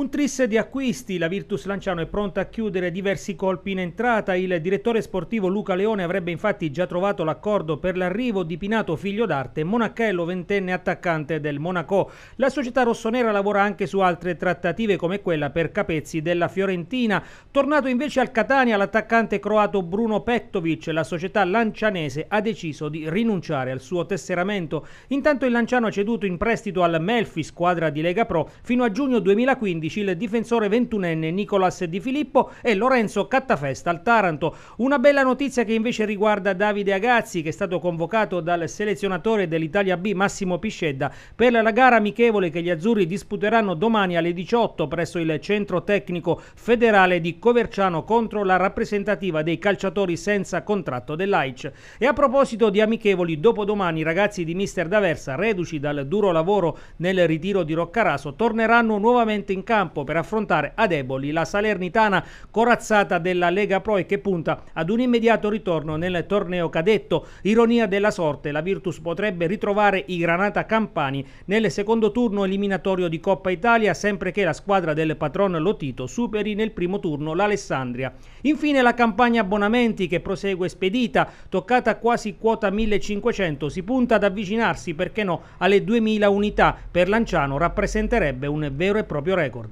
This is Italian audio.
Un tris di acquisti, la Virtus Lanciano è pronta a chiudere diversi colpi in entrata, il direttore sportivo Luca Leone avrebbe infatti già trovato l'accordo per l'arrivo di Pinato figlio d'arte, monachello ventenne attaccante del Monaco. La società rossonera lavora anche su altre trattative come quella per Capezzi della Fiorentina. Tornato invece al Catania l'attaccante croato Bruno Pettovic, la società lancianese ha deciso di rinunciare al suo tesseramento. Intanto il Lanciano ha ceduto in prestito al Melfi, squadra di Lega Pro, fino a giugno 2015 15 il difensore 21enne Nicolas Di Filippo e Lorenzo Cattafesta al Taranto. Una bella notizia che invece riguarda Davide Agazzi che è stato convocato dal selezionatore dell'Italia B Massimo Piscedda per la gara amichevole che gli azzurri disputeranno domani alle 18 presso il centro tecnico federale di Coverciano contro la rappresentativa dei calciatori senza contratto dell'AIC. E a proposito di amichevoli, dopodomani i ragazzi di Mister D'Aversa, reduci dal duro lavoro nel ritiro di Roccaraso, torneranno nuovamente in campo campo per affrontare a deboli la Salernitana corazzata della Lega Pro e che punta ad un immediato ritorno nel torneo cadetto. Ironia della sorte, la Virtus potrebbe ritrovare i Granata Campani nel secondo turno eliminatorio di Coppa Italia sempre che la squadra del patron Lotito superi nel primo turno l'Alessandria. Infine la campagna abbonamenti che prosegue spedita, toccata quasi quota 1500, si punta ad avvicinarsi, perché no, alle 2000 unità. Per Lanciano rappresenterebbe un vero e proprio record.